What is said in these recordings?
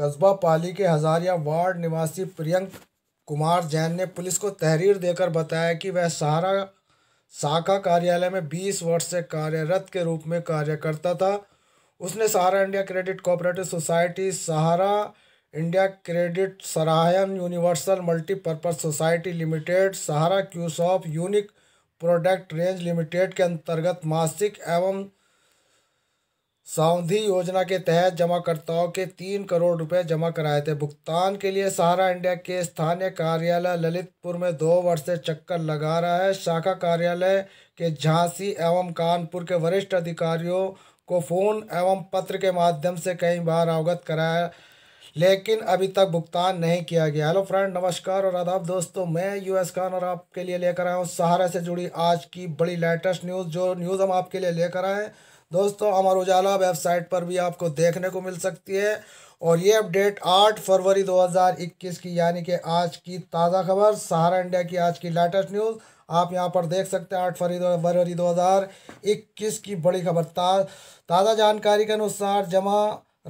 कस्बा पाली के हजारिया वार्ड निवासी प्रियंक कुमार जैन ने पुलिस को तहरीर देकर बताया कि वह सहारा शाखा कार्यालय में बीस वर्ष से कार्यरत के रूप में कार्य करता था उसने Sahara India credit cooperative society Sahara India credit Saharayan universal multipurpose society limited Sahara Q shop unique product range limited के अंतर्गत मासिक एवं सावधि योजना के तहत जमाकर्ताओं के तीन करोड़ रुपए जमा कराए थे भुगतान के लिए सहारा इंडिया के स्थानीय कार्यालय ललितपुर में दो वर्ष से चक्कर लगा रहा है शाखा कार्यालय के झांसी एवं कानपुर के वरिष्ठ अधिकारियों को फोन एवं पत्र के माध्यम से कई बार अवगत कराया लेकिन अभी तक भुगतान नहीं किया गया हेलो फ्रेंड नमस्कार और आदाब दोस्तों मैं यूएस खान और आपके लिए लेकर आया हूँ सहारा से जुड़ी आज की बड़ी लेटेस्ट न्यूज़ जो न्यूज़ हम आपके लिए लेकर आए हैं दोस्तों अमर उजाला वेबसाइट पर भी आपको देखने को मिल सकती है और ये अपडेट आठ फरवरी 2021 की यानी कि आज की ताज़ा खबर सहारा इंडिया की आज की लेटेस्ट न्यूज़ आप यहाँ पर देख सकते हैं आठ फरवरी फरवरी 2021 की बड़ी खबर ता, ताज़ा जानकारी के अनुसार जमा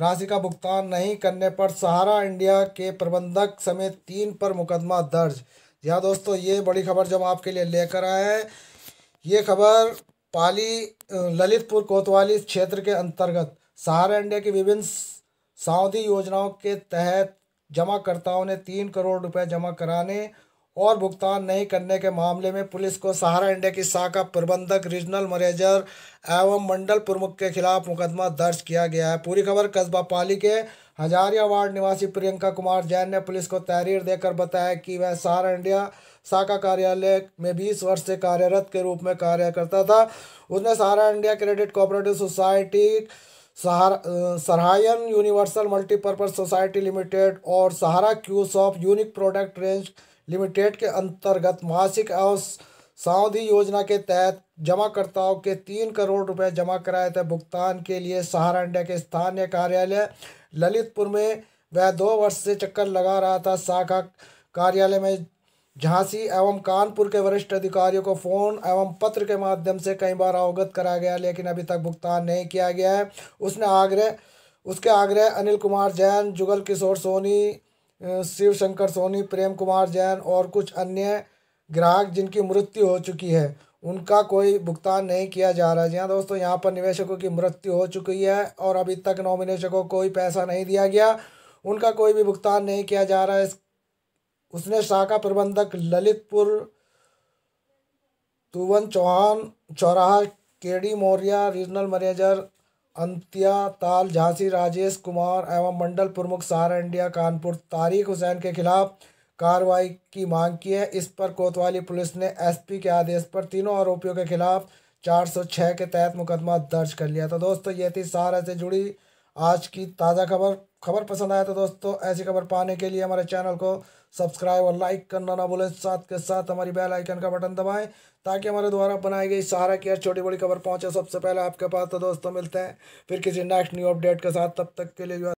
राशि का भुगतान नहीं करने पर सहारा इंडिया के प्रबंधक समेत तीन पर मुकदमा दर्ज यहाँ दोस्तों ये बड़ी खबर जब आपके लिए लेकर आए हैं ये खबर पाली ललितपुर कोतवाली क्षेत्र के अंतर्गत सहारा इंडिया की विभिन्न सावधि योजनाओं के तहत जमाकर्ताओं ने तीन करोड़ रुपए जमा कराने और भुगतान नहीं करने के मामले में पुलिस को सहारा इंडिया की शाखा प्रबंधक रीजनल मैनेजर एवं मंडल प्रमुख के खिलाफ मुकदमा दर्ज किया गया है पूरी खबर कस्बा पाली के हजारिया वार्ड निवासी प्रियंका कुमार जैन ने पुलिस को तहरीर देकर बताया कि वह सार इंडिया शाखा कार्यालय में बीस वर्ष से कार्यरत के रूप में कार्य करता था उसने Sahara India credit cooperative society Saharayan universal multipurpose society limited और Sahara Q shop unique product range limited के अंतर्गत मासिक और सावधि योजना के तहत जमाकर्ताओं के तीन करोड़ रुपए जमा कराए थे भुगतान के लिए सहारा इंडिया के स्थानीय कार्यालय ललितपुर में वह दो वर्ष से चक्कर लगा रहा था शाखा कार्यालय में झांसी एवं कानपुर के वरिष्ठ अधिकारियों को फोन एवं पत्र के माध्यम से कई बार अवगत कराया गया लेकिन अभी तक भुगतान नहीं किया गया है उसने आग्रह उसके आग्रह अनिल कुमार जैन जुगल किशोर सोनी शिव शंकर सोनी प्रेम कुमार जैन और कुछ अन्य ग्राहक जिनकी मृत्यु हो चुकी है उनका कोई भुगतान नहीं किया जा रहा है जी हाँ दोस्तों यहाँ पर निवेशकों की मृत्यु हो चुकी है और अभी तक नौ निवेशकों को कोई पैसा नहीं दिया गया उनका कोई भी भुगतान नहीं किया जा रहा है उसने शाखा प्रबंधक ललितपुर तुवन चौहान चौराहा केडी मौर्या रीजनल मैनेजर अंत्या ताल झांसी राजेश कुमार एवं मंडल प्रमुख सारा इंडिया कानपुर तारिक हुसैन के खिलाफ कार्रवाई की मांग की है इस पर कोतवाली पुलिस ने एसपी के आदेश पर तीनों आरोपियों के खिलाफ 406 के तहत मुकदमा दर्ज कर लिया तो दोस्तों ये थी सहारा से जुड़ी आज की ताज़ा खबर खबर पसंद आया तो दोस्तों ऐसी खबर पाने के लिए हमारे चैनल को सब्सक्राइब और लाइक करना ना भूलें साथ के साथ हमारी बेल आइकन का बटन दबाएं ताकि हमारे द्वारा बनाई गई सहारा की छोटी बड़ी खबर पहुंचे सबसे पहले आपके पास तो दोस्तों मिलते हैं फिर किसी नेक्स्ट न्यू अपडेट के साथ तब तक के लिए